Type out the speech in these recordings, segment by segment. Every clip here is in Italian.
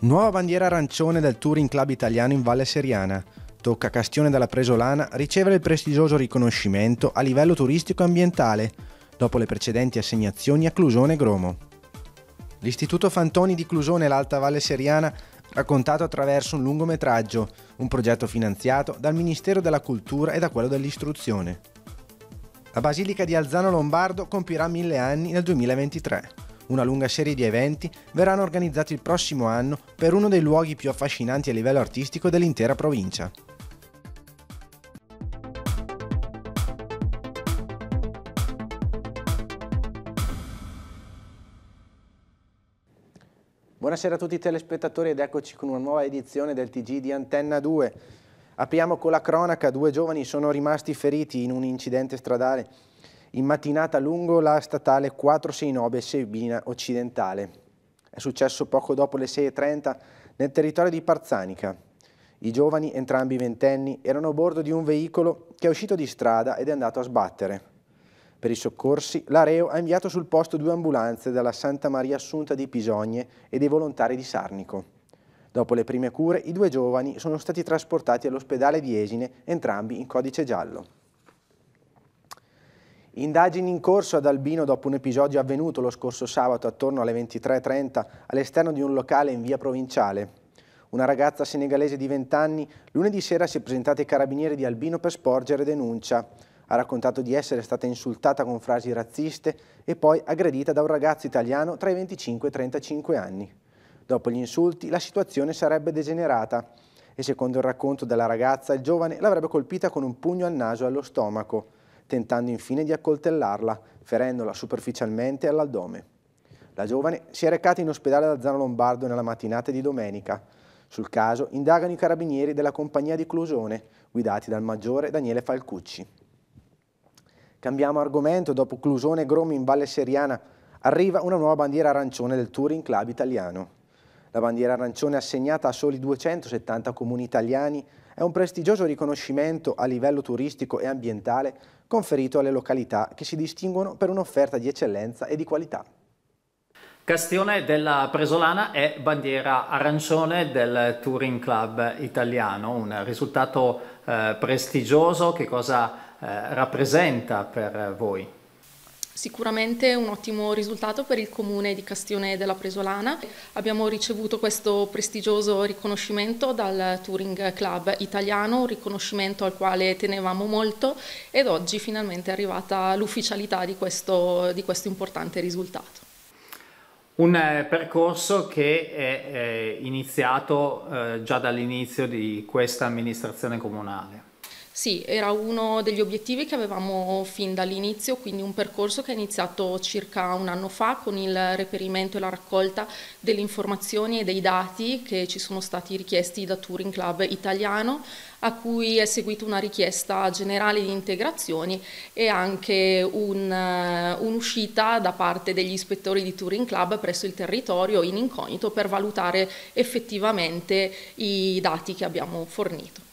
Nuova bandiera arancione del Touring Club italiano in Valle Seriana. Tocca a Castione della Presolana ricevere il prestigioso riconoscimento a livello turistico e ambientale, dopo le precedenti assegnazioni a Clusone e Gromo. L'Istituto Fantoni di Clusone e l'Alta Valle Seriana raccontato attraverso un lungometraggio, un progetto finanziato dal Ministero della Cultura e da quello dell'Istruzione. La Basilica di Alzano Lombardo compirà mille anni nel 2023. Una lunga serie di eventi verranno organizzati il prossimo anno per uno dei luoghi più affascinanti a livello artistico dell'intera provincia. Buonasera a tutti i telespettatori ed eccoci con una nuova edizione del TG di Antenna 2. Apriamo con la cronaca, due giovani sono rimasti feriti in un incidente stradale in mattinata lungo la statale 469 Sebina Occidentale. È successo poco dopo le 6.30 nel territorio di Parzanica. I giovani, entrambi ventenni, erano a bordo di un veicolo che è uscito di strada ed è andato a sbattere. Per i soccorsi, l'Areo ha inviato sul posto due ambulanze dalla Santa Maria Assunta di Pisogne e dei volontari di Sarnico. Dopo le prime cure, i due giovani sono stati trasportati all'ospedale di Esine, entrambi in codice giallo. Indagini in corso ad Albino dopo un episodio avvenuto lo scorso sabato attorno alle 23.30 all'esterno di un locale in via provinciale. Una ragazza senegalese di 20 anni lunedì sera si è presentata ai carabinieri di Albino per sporgere denuncia. Ha raccontato di essere stata insultata con frasi razziste e poi aggredita da un ragazzo italiano tra i 25 e i 35 anni. Dopo gli insulti la situazione sarebbe degenerata e secondo il racconto della ragazza il giovane l'avrebbe colpita con un pugno al naso e allo stomaco tentando infine di accoltellarla, ferendola superficialmente all'addome. La giovane si è recata in ospedale da Zano Lombardo nella mattinata di domenica. Sul caso indagano i carabinieri della compagnia di Clusone, guidati dal maggiore Daniele Falcucci. Cambiamo argomento, dopo Clusone e Gromi in Valle Seriana arriva una nuova bandiera arancione del Touring Club italiano. La bandiera arancione assegnata a soli 270 comuni italiani è un prestigioso riconoscimento a livello turistico e ambientale conferito alle località che si distinguono per un'offerta di eccellenza e di qualità. Castione della Presolana è bandiera arancione del Touring Club italiano, un risultato eh, prestigioso che cosa eh, rappresenta per voi? Sicuramente un ottimo risultato per il comune di Castione della Presolana. Abbiamo ricevuto questo prestigioso riconoscimento dal Touring Club italiano, un riconoscimento al quale tenevamo molto ed oggi finalmente è arrivata l'ufficialità di, di questo, importante risultato. Un eh, percorso che è eh, iniziato eh, già dall'inizio di questa amministrazione comunale. Sì, era uno degli obiettivi che avevamo fin dall'inizio, quindi un percorso che è iniziato circa un anno fa con il reperimento e la raccolta delle informazioni e dei dati che ci sono stati richiesti da Touring Club italiano, a cui è seguita una richiesta generale di integrazioni e anche eh, un'uscita da parte degli ispettori di Touring Club presso il territorio in incognito per valutare effettivamente i dati che abbiamo fornito.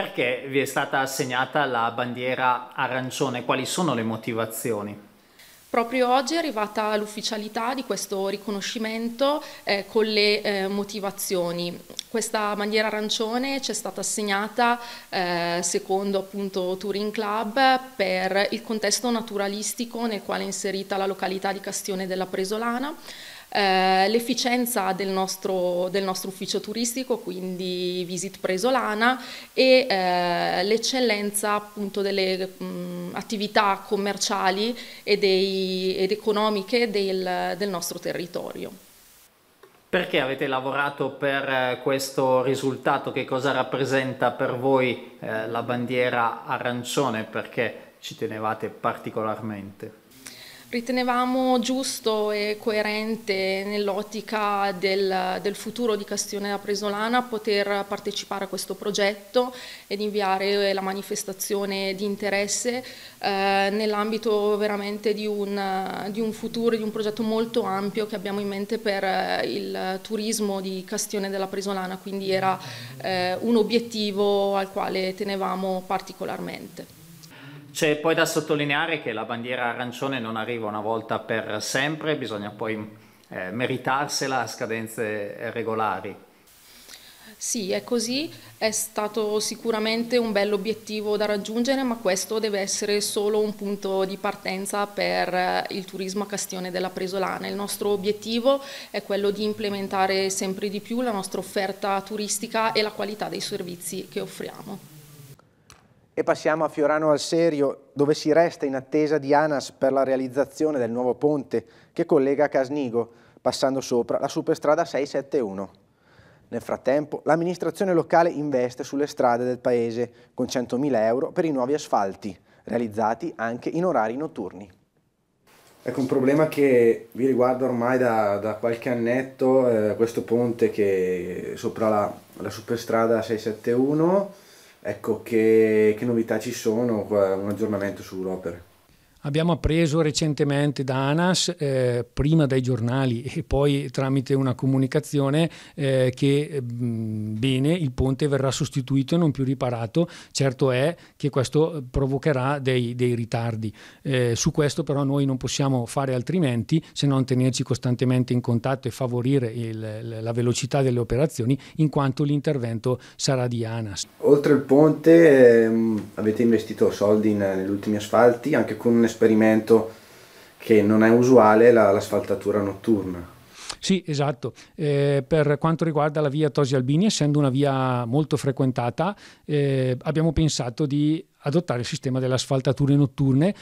Perché vi è stata assegnata la bandiera arancione? Quali sono le motivazioni? Proprio oggi è arrivata l'ufficialità di questo riconoscimento eh, con le eh, motivazioni. Questa bandiera arancione ci è stata assegnata eh, secondo appunto Touring Club per il contesto naturalistico nel quale è inserita la località di Castione della Presolana eh, l'efficienza del nostro, del nostro, ufficio turistico, quindi Visit Presolana, e eh, l'eccellenza appunto delle mh, mm, attività commerciali ed, ed economiche del, del nostro territorio. Perché avete lavorato per eh, questo risultato? Che cosa rappresenta per voi eh, la bandiera arancione? Perché ci tenevate particolarmente? Ritenevamo giusto e coerente nell'ottica del, del, futuro di Castione Presolana poter partecipare a questo progetto ed inviare la manifestazione di interesse eh, nell'ambito veramente di un, di un futuro, di un progetto molto ampio che abbiamo in mente per eh, il turismo di Castione della Presolana, quindi era eh, un obiettivo al quale tenevamo particolarmente. C'è poi da sottolineare che la bandiera arancione non arriva una volta per sempre, bisogna poi eh, meritarsela a scadenze eh, regolari. Sì, è così, è stato sicuramente un bell'obiettivo da raggiungere, ma questo deve essere solo un punto di partenza per eh, il turismo a Castione della Presolana. Il nostro obiettivo è quello di implementare sempre di più la nostra offerta turistica e la qualità dei servizi che offriamo. E passiamo a Fiorano al Serio, dove si resta in attesa di ANAS per la realizzazione del nuovo ponte che collega Casnigo, passando sopra la superstrada 671. Nel frattempo, l'amministrazione locale investe sulle strade del paese con 100.000 euro per i nuovi asfalti, realizzati anche in orari notturni. Ecco un problema che vi riguarda ormai da, da qualche annetto, eh, questo ponte che è sopra la, la superstrada 671 ecco che, che novità ci sono, eh, un aggiornamento sull'opera. Abbiamo appreso recentemente da ANAS, eh, prima dai giornali e poi tramite una comunicazione, eh, che eh, mh, bene, il ponte verrà sostituito e non più riparato. Certo è che questo eh, provocherà dei, dei ritardi. Eh, su questo però noi non possiamo fare altrimenti se non tenerci costantemente in contatto e favorire il, la velocità delle operazioni, in quanto l'intervento sarà di ANAS. Oltre il ponte ehm, avete investito soldi in, negli ultimi asfalti, anche con un esperimento che non è usuale la, l'asfaltatura notturna. Sì, esatto. Eh, per quanto riguarda la via Tosi Albini, essendo una via molto frequentata, eh, abbiamo pensato di adottare il sistema delle asfaltature notturne,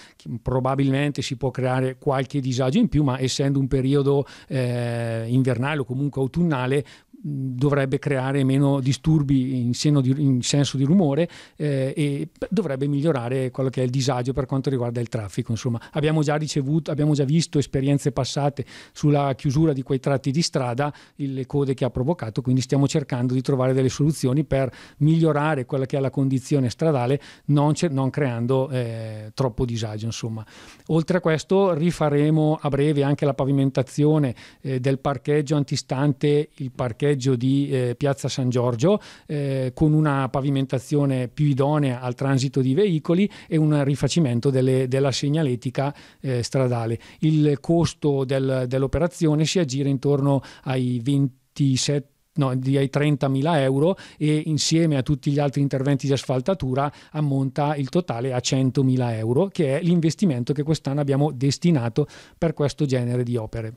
probabilmente si può creare qualche disagio in più, ma essendo un periodo eh, invernale o comunque autunnale, dovrebbe creare meno disturbi in, di, in senso di rumore eh, e dovrebbe migliorare quello che è il disagio per quanto riguarda il traffico. Insomma, abbiamo già ricevuto, abbiamo già visto esperienze passate sulla chiusura di quei tratti di strada, le code che ha provocato, quindi stiamo cercando di trovare delle soluzioni per migliorare quella che è la condizione stradale, non, ce, non creando eh, troppo disagio. Insomma. Oltre a questo rifaremo a breve anche la pavimentazione eh, del parcheggio antistante il parcheggio parcheggio di eh, Piazza San Giorgio eh, con una pavimentazione più idonea al transito di veicoli e un rifacimento delle, della segnaletica eh, stradale. Il costo del, dell'operazione si aggira intorno ai 27 no, ai 30.000 euro e insieme a tutti gli altri interventi di asfaltatura ammonta il totale a 100.000 euro, che è l'investimento che quest'anno abbiamo destinato per questo genere di opere.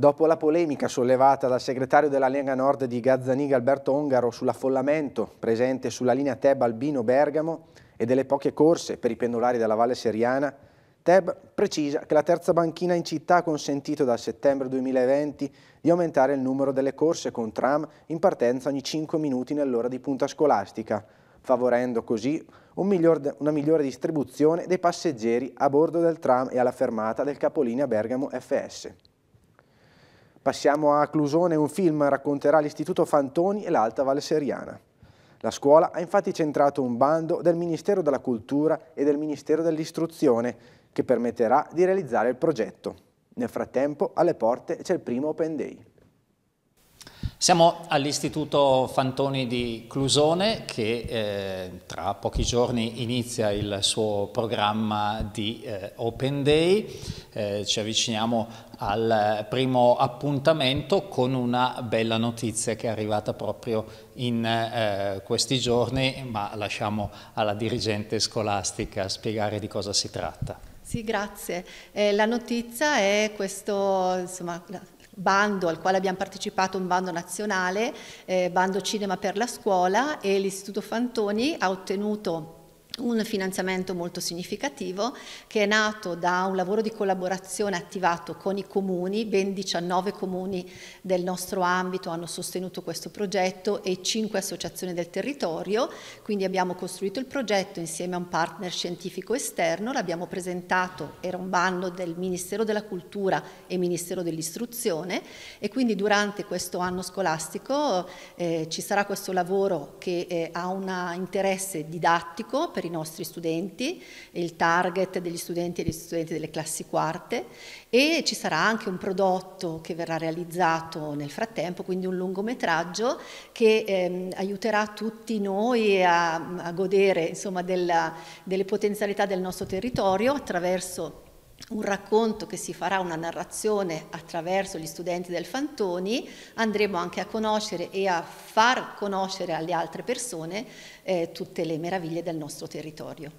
Dopo la polemica sollevata dal segretario della Lega Nord di Gazzaniga Alberto Ongaro sull'affollamento presente sulla linea Teb Albino Bergamo e delle poche corse per i pendolari della Valle Seriana, Teb precisa che la terza banchina in città ha consentito dal settembre 2020 di aumentare il numero delle corse con tram in partenza ogni 5 minuti nell'ora di punta scolastica, favorendo così un miglior, una migliore distribuzione dei passeggeri a bordo del tram e alla fermata del capolinea Bergamo FS. Passiamo a Clusone, un film racconterà l'Istituto Fantoni e l'Alta Valle Seriana. La scuola ha infatti centrato un bando del Ministero della Cultura e del Ministero dell'Istruzione che permetterà di realizzare il progetto. Nel frattempo, alle porte c'è il primo Open Day. Siamo all'Istituto Fantoni di Clusone che eh, tra pochi giorni inizia il suo programma di eh, Open Day. Eh, ci avviciniamo al primo appuntamento con una bella notizia che è arrivata proprio in eh, questi giorni, ma lasciamo alla dirigente scolastica spiegare di cosa si tratta. Sì, grazie. Eh, la notizia è questo, insomma, bando al quale abbiamo partecipato, un bando nazionale, eh, bando cinema per la scuola e l'Istituto Fantoni ha ottenuto un finanziamento molto significativo che è nato da un lavoro di collaborazione attivato con i comuni, ben 19 comuni del nostro ambito hanno sostenuto questo progetto e 5 associazioni del territorio, quindi abbiamo costruito il progetto insieme a un partner scientifico esterno, l'abbiamo presentato, era un bando del Ministero della Cultura e Ministero dell'Istruzione e quindi durante questo anno scolastico eh, ci sarà questo lavoro che eh, ha un interesse didattico per i nostri studenti, il target degli studenti e degli studenti delle classi quarte e ci sarà anche un prodotto che verrà realizzato nel frattempo, quindi un lungometraggio che ehm, aiuterà tutti noi a, a godere insomma, della, delle potenzialità del nostro territorio attraverso un racconto che si farà, una narrazione attraverso gli studenti del Fantoni, andremo anche a conoscere e a far conoscere alle altre persone eh, tutte le meraviglie del nostro territorio.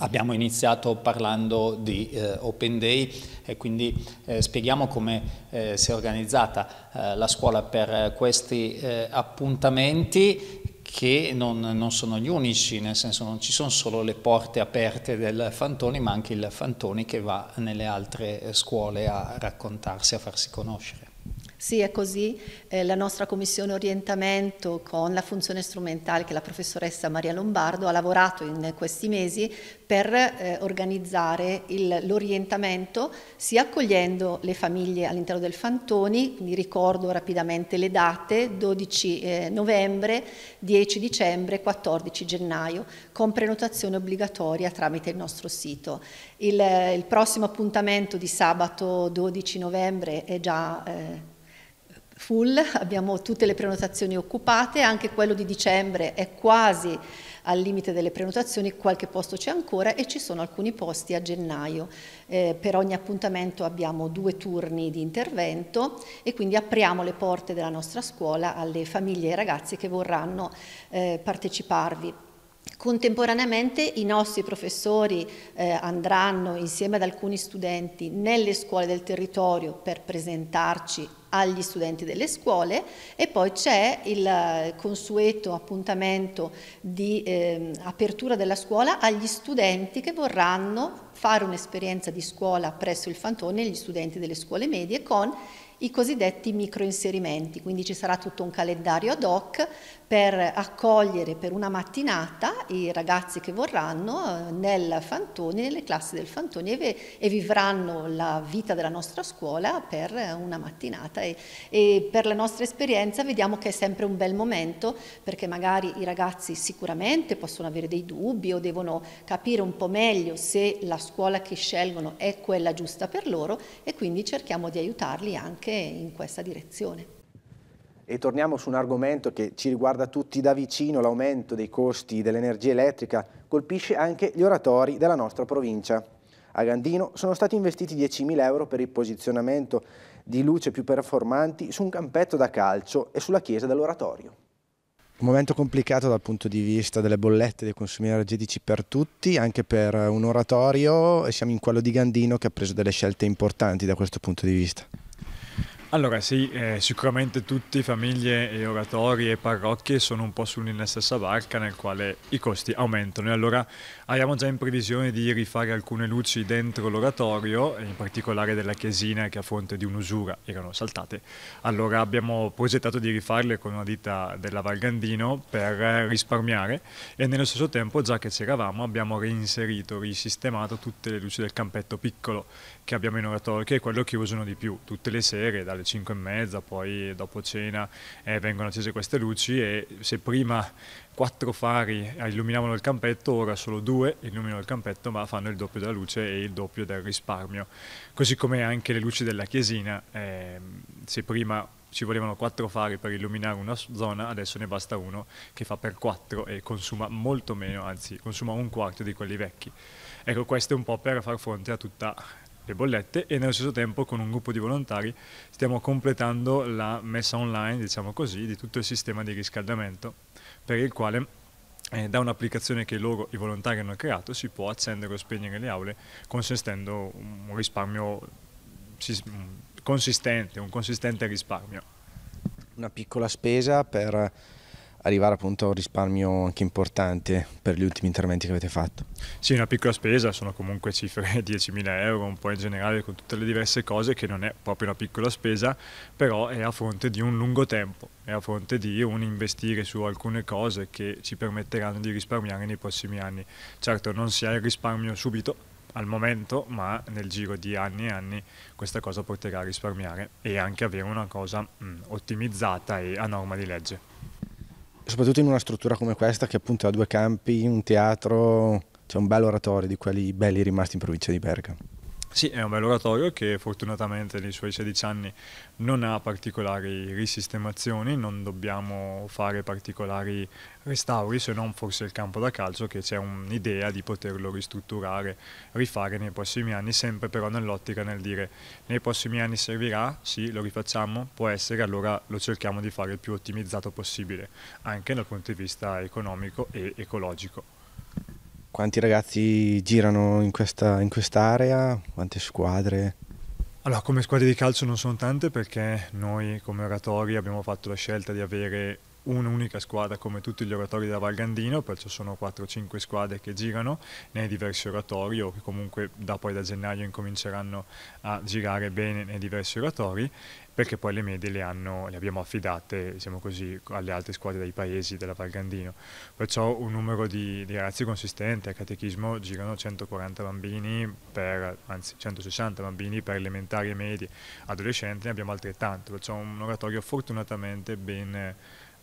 Abbiamo iniziato parlando di eh, Open Day e quindi eh, spieghiamo come eh, si è organizzata eh, la scuola per questi eh, appuntamenti che non, non, sono gli unici, nel senso non ci sono solo le porte aperte del Fantoni, ma anche il Fantoni che va nelle altre scuole a raccontarsi, a farsi conoscere. Sì, è così. Eh, la nostra commissione orientamento con la funzione strumentale che la professoressa Maria Lombardo ha lavorato in questi mesi per eh, organizzare l'orientamento sia accogliendo le famiglie all'interno del Fantoni, quindi ricordo rapidamente le date, 12 eh, novembre, 10 dicembre, 14 gennaio, con prenotazione obbligatoria tramite il nostro sito. Il, il prossimo appuntamento di sabato 12 novembre è già eh, full, abbiamo tutte le prenotazioni occupate, anche quello di dicembre è quasi al limite delle prenotazioni, qualche posto c'è ancora e ci sono alcuni posti a gennaio. Eh, per ogni appuntamento abbiamo due turni di intervento e quindi apriamo le porte della nostra scuola alle famiglie e ai ragazzi che vorranno eh, parteciparvi. Contemporaneamente i nostri professori eh, andranno insieme ad alcuni studenti nelle scuole del territorio per presentarci agli studenti delle scuole e poi c'è il consueto appuntamento di eh, apertura della scuola agli studenti che vorranno fare un'esperienza di scuola presso il Fantone, gli studenti delle scuole medie con i cosiddetti microinserimenti, quindi ci sarà tutto un calendario ad hoc per accogliere per una mattinata i ragazzi che vorranno eh, nel Fantoni, nelle classi del Fantoni e, e, vivranno la vita della nostra scuola per una mattinata e, e, per la nostra esperienza vediamo che è sempre un bel momento perché magari i ragazzi sicuramente possono avere dei dubbi o devono capire un po' meglio se la scuola che scelgono è quella giusta per loro e quindi cerchiamo di aiutarli anche in questa direzione e torniamo su un argomento che ci riguarda tutti da vicino, l'aumento dei costi dell'energia elettrica colpisce anche gli oratori della nostra provincia. A Gandino sono stati investiti 10.000 euro per il posizionamento di luce più performanti su un campetto da calcio e sulla chiesa dell'oratorio. Un momento complicato dal punto di vista delle bollette dei consumi energetici per tutti, anche per un oratorio e siamo in quello di Gandino che ha preso delle scelte importanti da questo punto di vista. Allora sì, eh, sicuramente tutte famiglie e oratori e parrocchie sono un po' sulla stessa barca nel quale i costi aumentano e allora abbiamo già in previsione di rifare alcune luci dentro l'oratorio, in particolare della chiesina che a fronte di un'usura erano saltate, allora abbiamo progettato di rifarle con una ditta della Valgandino per risparmiare e nello stesso tempo già che c'eravamo abbiamo reinserito, risistemato tutte le luci del campetto piccolo che abbiamo in oratorio, che è quello che usano di più tutte le sere, dalle 5 e mezza, poi dopo cena eh, vengono accese queste luci e se prima quattro fari illuminavano il campetto, ora solo due illuminano il campetto ma fanno il doppio della luce e il doppio del risparmio. Così come anche le luci della chiesina, eh, se prima ci volevano quattro fari per illuminare una zona, adesso ne basta uno che fa per quattro e consuma molto meno, anzi consuma un quarto di quelli vecchi. Ecco, questo è un po' per far fronte a tutta le bollette e nello stesso tempo con un gruppo di volontari stiamo completando la messa online, diciamo così, di tutto il sistema di riscaldamento per il quale eh, da un'applicazione che loro, i volontari, hanno creato si può accendere o spegnere le aule consistendo un risparmio consistente, un consistente risparmio. Una piccola spesa per arrivare appunto a un risparmio anche importante per gli ultimi interventi che avete fatto. Sì, una piccola spesa, sono comunque cifre 10.000 euro, un po' in generale con tutte le diverse cose, che non è proprio una piccola spesa, però è a fronte di un lungo tempo, è a fronte di un investire su alcune cose che ci permetteranno di risparmiare nei prossimi anni. Certo, non si ha il risparmio subito, al momento, ma nel giro di anni e anni questa cosa porterà a risparmiare e anche avere una cosa mm, ottimizzata e a norma di legge soprattutto in una struttura come questa che appunto ha due campi, un teatro, c'è cioè un bello oratorio di quelli belli rimasti in provincia di Bergamo. Sì, è un bel oratorio che fortunatamente nei suoi 16 anni non ha particolari risistemazioni, non dobbiamo fare particolari restauri se non forse il campo da calcio che c'è un'idea di poterlo ristrutturare, rifare nei prossimi anni, sempre però nell'ottica nel dire nei prossimi anni servirà, sì lo rifacciamo, può essere, allora lo cerchiamo di fare il più ottimizzato possibile, anche dal punto di vista economico e ecologico. Quanti ragazzi girano in, questa, in quest'area? Quante squadre? Allora, come squadre di calcio non sono tante perché noi come oratori abbiamo fatto la scelta di avere un'unica squadra come tutti gli oratori della Val Gandino, perciò sono 4-5 squadre che girano nei diversi oratori o che comunque da poi da gennaio incominceranno a girare bene nei diversi oratori perché poi le medie le, hanno, le abbiamo affidate diciamo così, alle altre squadre dei paesi della Val Gandino. Perciò un numero di, di ragazzi consistente, a catechismo girano 140 bambini, per, anzi 160 bambini per elementari e medie, adolescenti ne abbiamo altrettanto, perciò un oratorio fortunatamente ben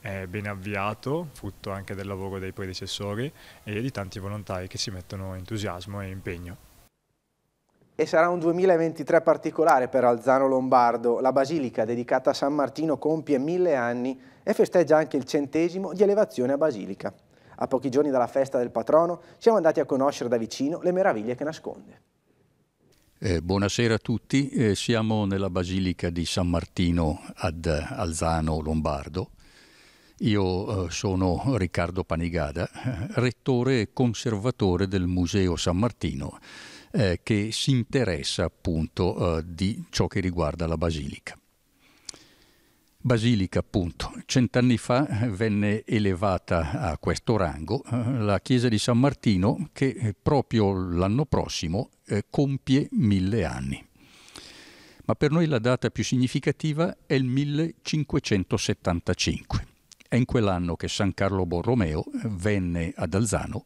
è ben avviato, frutto anche del lavoro dei predecessori e di tanti volontari che si mettono entusiasmo e impegno. E sarà un 2023 particolare per Alzano Lombardo. La basilica dedicata a San Martino compie mille anni e festeggia anche il centesimo di elevazione a basilica. A pochi giorni dalla festa del patrono siamo andati a conoscere da vicino le meraviglie che nasconde. Eh, buonasera a tutti, eh, siamo nella Basilica di San Martino ad Alzano Lombardo io eh, sono Riccardo Panigada, eh, rettore e conservatore del Museo San Martino, eh, che si interessa appunto eh, di ciò che riguarda la Basilica. Basilica, appunto, cent'anni fa eh, venne elevata a questo rango la chiesa di San Martino che proprio l'anno prossimo compie mille anni ma per noi la data più significativa è il 1575. È in quell'anno che San Carlo Borromeo venne ad Alzano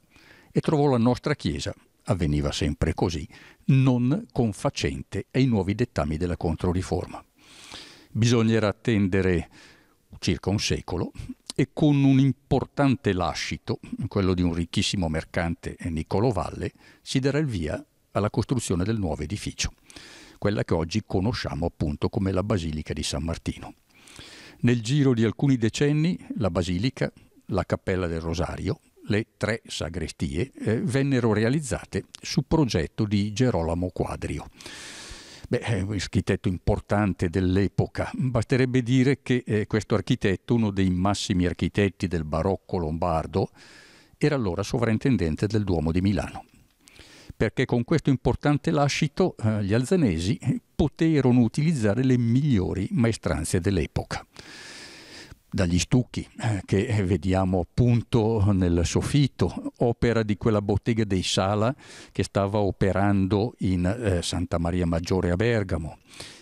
e trovò la nostra chiesa, avveniva sempre così, non confacente ai nuovi dettami della Controriforma. Bisognerà attendere circa un secolo e con un importante lascito, quello di un ricchissimo mercante eh, Niccolo Valle, si darà il via alla costruzione del nuovo edificio, quella che oggi conosciamo appunto come la Basilica di San Martino. Nel giro di alcuni decenni la basilica, la cappella del Rosario, le tre sagrestie eh, vennero realizzate su progetto di Gerolamo Quadrio. Beh, un architetto importante dell'epoca. Basterebbe dire che eh, questo architetto, uno dei massimi architetti del barocco lombardo, era allora sovrintendente del Duomo di Milano. Perché con questo importante lascito eh, gli alzanesi poterono utilizzare le migliori maestranze dell'epoca dagli stucchi eh, che eh, vediamo appunto nel soffitto, opera di quella bottega dei Sala che stava operando in eh, Santa Maria Maggiore a Bergamo,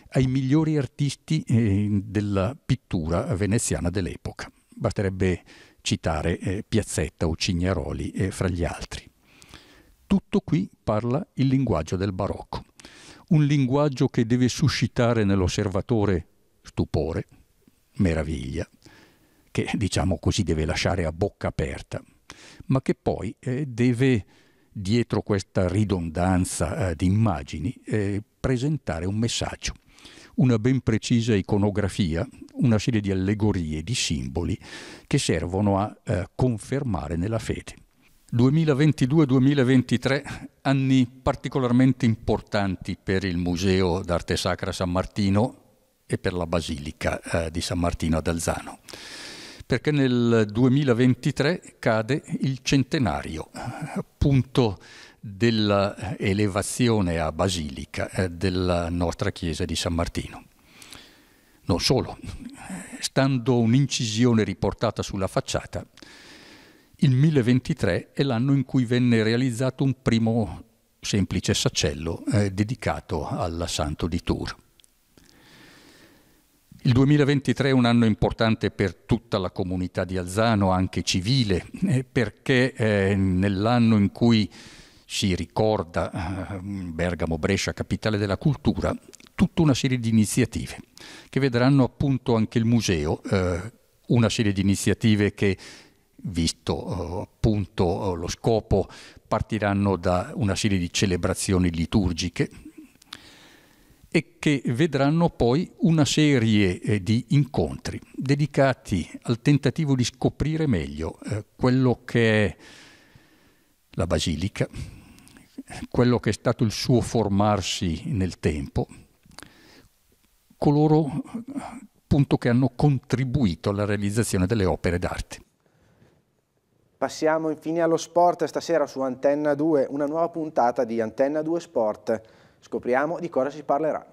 ai migliori artisti eh, della pittura veneziana dell'epoca. Basterebbe citare eh, Piazzetta o Cignaroli eh, fra gli altri. Tutto qui parla il linguaggio del barocco un linguaggio che deve suscitare nell'osservatore stupore, meraviglia, che diciamo così deve lasciare a bocca aperta, ma che poi eh, deve, dietro questa ridondanza eh, di immagini, eh, presentare un messaggio una ben precisa iconografia, una serie di allegorie, di simboli che servono a eh, confermare nella fede. 2022-2023, anni particolarmente importanti per il Museo d'arte sacra San Martino e per la Basilica eh, di San Martino ad Alzano, perché nel 2023 cade il centenario, appunto dell'elevazione a basilica eh, della nostra chiesa di San Martino. Non solo, eh, stando un'incisione riportata sulla facciata, il 1023 è l'anno in cui venne realizzato un primo semplice saccello eh, dedicato alla Santo di Tours. Il 2023 è un anno importante per tutta la comunità di Alzano, anche civile, eh, perché eh, nell'anno in cui si ricorda eh, Bergamo Brescia, capitale della cultura, tutta una serie di iniziative che vedranno appunto anche il museo, eh, una serie di iniziative che visto eh, appunto eh, lo scopo, partiranno da una serie di celebrazioni liturgiche e che vedranno poi una serie eh, di incontri dedicati al tentativo di scoprire meglio quello che è la Basilica, quello che è stato il suo formarsi nel tempo, coloro appunto che hanno contribuito alla realizzazione delle opere d'arte. Passiamo infine allo sport, stasera su Antenna 2, una nuova puntata di Antenna 2 Sport. Scopriamo di cosa si parlerà.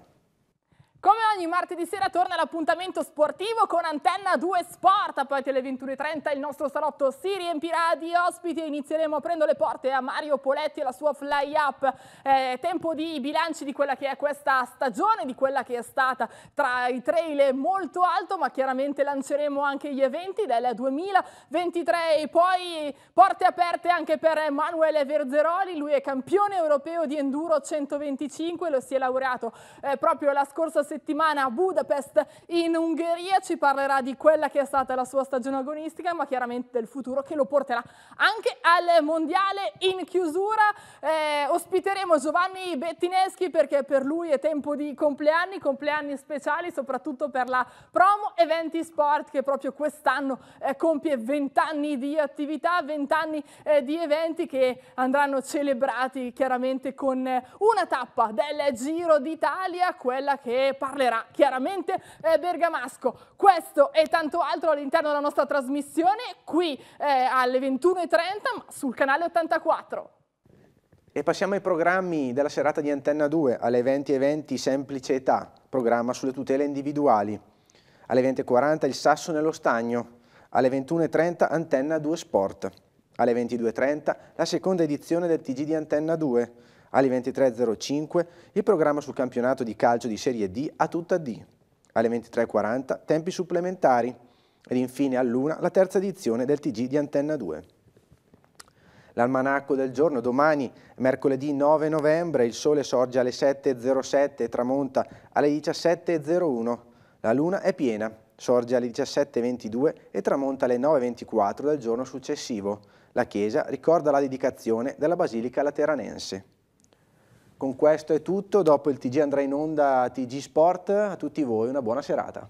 Come ogni martedì sera torna l'appuntamento sportivo con Antenna 2 Sport, poi alle 21.30 il nostro salotto si riempirà di ospiti e inizieremo aprendo le porte a Mario Poletti e la sua fly up, eh, tempo di bilanci di quella che è questa stagione, di quella che è stata tra i trail molto alto, ma chiaramente lanceremo anche gli eventi del 2023 e poi porte aperte anche per Emanuele Verzeroli, lui è campione europeo di enduro 125, lo si è laureato eh, proprio la scorsa settimana settimana a Budapest in Ungheria, ci parlerà di quella che è stata la sua stagione agonistica, ma chiaramente del futuro che lo porterà anche al Mondiale. In chiusura eh, ospiteremo Giovanni Bettineschi perché per lui è tempo di compleanni, compleanni speciali soprattutto per la Promo Eventi Sport che proprio quest'anno eh, compie 20 anni di attività, 20 anni eh, di eventi che andranno celebrati chiaramente con una tappa del Giro d'Italia, quella che parlerà chiaramente eh, Bergamasco. Questo e tanto altro all'interno della nostra trasmissione qui eh, alle 21.30 sul canale 84. E passiamo ai programmi della serata di Antenna 2, alle 20.20 semplice età, programma sulle tutele individuali. Alle 20.40 il sasso nello stagno, alle 21.30 Antenna 2 Sport. Alle 22.30 la seconda edizione del TG di Antenna 2, alle 23.05 il programma sul campionato di calcio di Serie D a tutta D. Alle 23.40 tempi supplementari ed infine all'una la terza edizione del TG di Antenna 2. L'almanacco del giorno, domani, mercoledì 9 novembre, il sole sorge alle 7.07 e tramonta alle 17.01. La luna è piena, sorge alle 17.22 e tramonta alle 9.24 del giorno successivo. La chiesa ricorda la dedicazione della Basilica Lateranense. Con questo è tutto, dopo il TG andrà in onda TG Sport, a tutti voi una buona serata.